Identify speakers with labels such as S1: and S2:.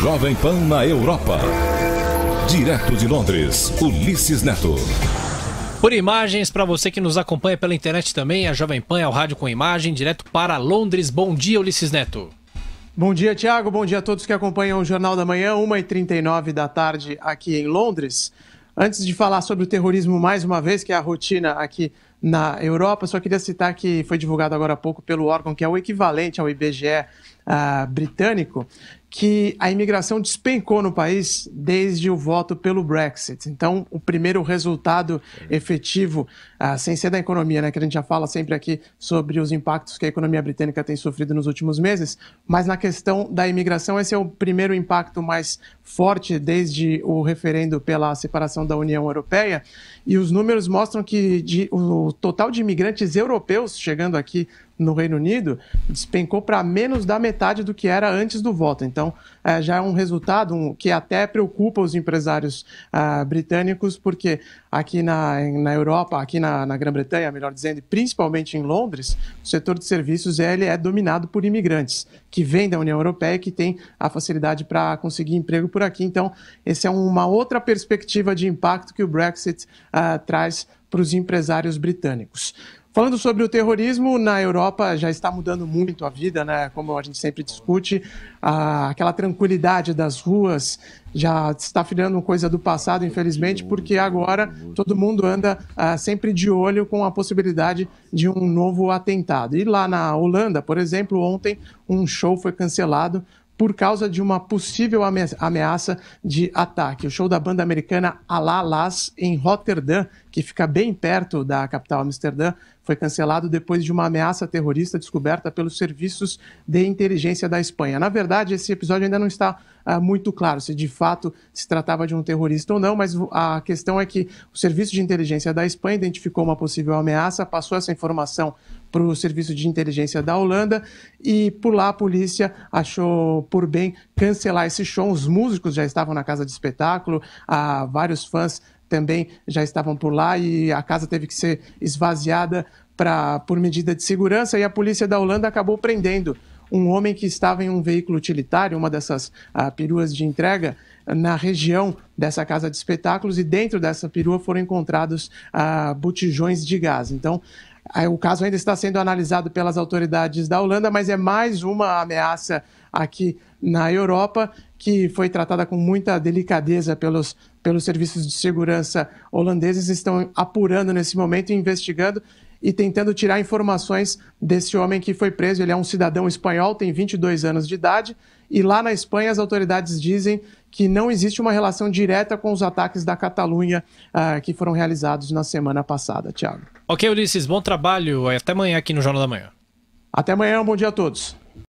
S1: Jovem Pan na Europa. Direto de Londres, Ulisses Neto. Por imagens, para você que nos acompanha pela internet também, a Jovem Pan é o rádio com imagem, direto para Londres. Bom dia, Ulisses Neto. Bom dia, Tiago. Bom dia a todos que acompanham o Jornal da Manhã, 1h39 da tarde aqui em Londres. Antes de falar sobre o terrorismo mais uma vez, que é a rotina aqui na Europa. Só queria citar que foi divulgado agora há pouco pelo órgão que é o equivalente ao IBGE uh, ah, britânico, que a imigração despencou no país desde o voto pelo Brexit. Então, o primeiro resultado é. efetivo, uh, sem ser da economia, né, que a gente já fala sempre aqui sobre os impactos que a economia britânica tem sofrido nos últimos meses, mas na questão da imigração, esse é o primeiro impacto mais forte desde o referendo pela separação da União Europeia. E os números mostram que de, o o total de imigrantes europeus chegando aqui no Reino Unido despencou para menos da metade do que era antes do voto. Então, é, já é um resultado um, que até preocupa os empresários uh, britânicos, porque aqui na, na Europa, aqui na, na Grã-Bretanha, melhor dizendo, principalmente em Londres, o setor de serviços ele é dominado por imigrantes que vêm da União Europeia e que têm a facilidade para conseguir emprego por aqui. Então, essa é uma outra perspectiva de impacto que o Brexit uh, traz para os empresários britânicos. Falando sobre o terrorismo, na Europa já está mudando muito a vida, né? Como a gente sempre discute, aquela tranquilidade das ruas já está virando coisa do passado, infelizmente, porque agora todo mundo anda ah, sempre de olho com a possibilidade de um novo atentado. E lá na Holanda, por exemplo, ontem um show foi cancelado por causa de uma possível ameaça de ataque. O show da banda americana Alalás em Rotterdam que fica bem perto da capital Amsterdã, foi cancelado depois de uma ameaça terrorista descoberta pelos serviços de inteligência da Espanha. Na verdade, esse episódio ainda não está uh, muito claro se de fato se tratava de um terrorista ou não, mas a questão é que o serviço de inteligência da Espanha identificou uma possível ameaça, passou essa informação para o serviço de inteligência da Holanda e por lá a polícia achou por bem cancelar esse show. Os músicos já estavam na casa de espetáculo, ah, vários fãs também já estavam por lá e a casa teve que ser esvaziada pra, por medida de segurança e a polícia da Holanda acabou prendendo um homem que estava em um veículo utilitário, uma dessas ah, peruas de entrega, na região dessa casa de espetáculos e dentro dessa perua foram encontrados ah, botijões de gás. Então, ah, o caso ainda está sendo analisado pelas autoridades da Holanda, mas é mais uma ameaça aqui na Europa que foi tratada com muita delicadeza pelos, pelos serviços de segurança holandeses. Estão apurando nesse momento, investigando e tentando tirar informações desse homem que foi preso. Ele é um cidadão espanhol, tem 22 anos de idade, e lá na Espanha as autoridades dizem que não existe uma relação direta com os ataques da Catalunha uh, que foram realizados na semana passada, Tiago. Ok, Ulisses, bom trabalho. Até amanhã aqui no Jornal da Manhã. Até amanhã, um bom dia a todos.